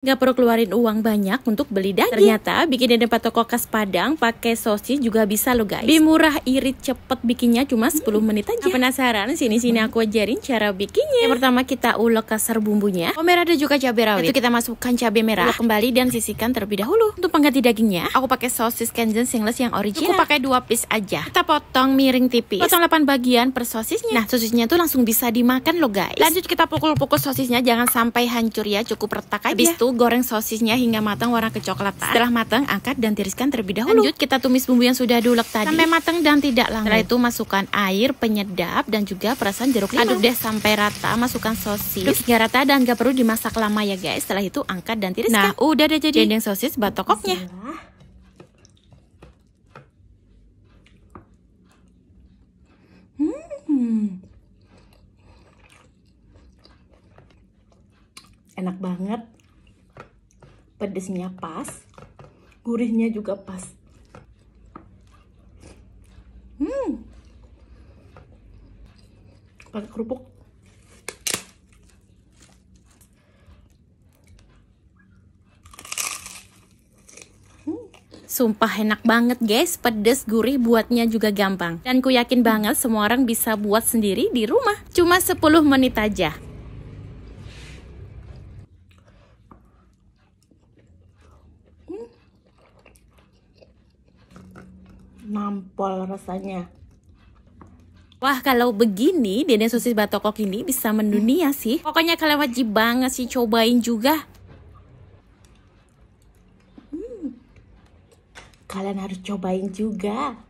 Nggak perlu keluarin uang banyak untuk beli daging. Ternyata bikin di tempat toko khas Padang pakai sosis juga bisa loh guys. Lebih murah, irit, cepet bikinnya cuma 10 menit aja. Nah, penasaran? Sini-sini hmm. aku ajarin cara bikinnya. Yang pertama kita ulek kasar bumbunya. Oh merah dan juga cabai rawit. Itu kita masukkan cabai merah. Ulek kembali dan sisihkan terlebih dahulu. Untuk pengganti dagingnya, aku pakai sosis Kenzen singles yang original. Aku pakai dua piece aja. Kita potong miring tipis. Potong 8 bagian per sosisnya. Nah sosisnya tuh langsung bisa dimakan loh guys. Lanjut kita pukul-pukul sosisnya jangan sampai hancur ya. Cukup retak aja. Habis itu goreng sosisnya hingga matang warna kecoklatan. Setelah matang, angkat dan tiriskan terlebih dahulu. Lanjut, kita tumis bumbu yang sudah diulek tadi. Sampai matang dan tidak langsung. Setelah itu masukkan air, penyedap, dan juga perasan jeruk limau. Aduk deh sampai rata, masukkan sosis. Aduk hingga rata dan gak perlu dimasak lama ya guys. Setelah itu angkat dan tiriskan. Nah, udah deh jadi. Dendeng sosis batokoknya. Hmm. Enak banget pedesnya pas gurihnya juga pas hmm pakai kerupuk Sumpah enak banget guys, pedes gurih buatnya juga gampang. Dan ku yakin banget semua orang bisa buat sendiri di rumah. Cuma 10 menit aja. nampol rasanya. Wah kalau begini dede sosis batokok ini bisa mendunia hmm. sih Pokoknya kalian wajib banget sih cobain juga hmm. Kalian harus cobain juga